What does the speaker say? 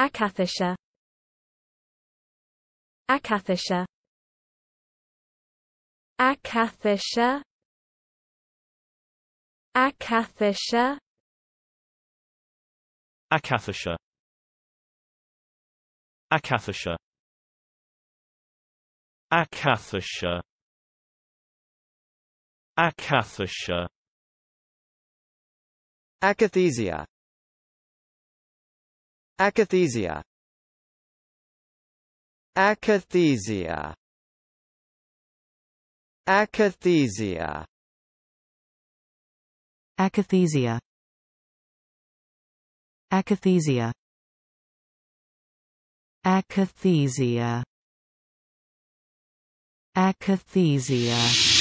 Akathisia Akathisia Akathisia Akathisia Akathisia Akathisia Akathisia Akathisia Akathisia Akathisia Akathisia Akathisia Akathisia Akathisia Akathisia Akathisia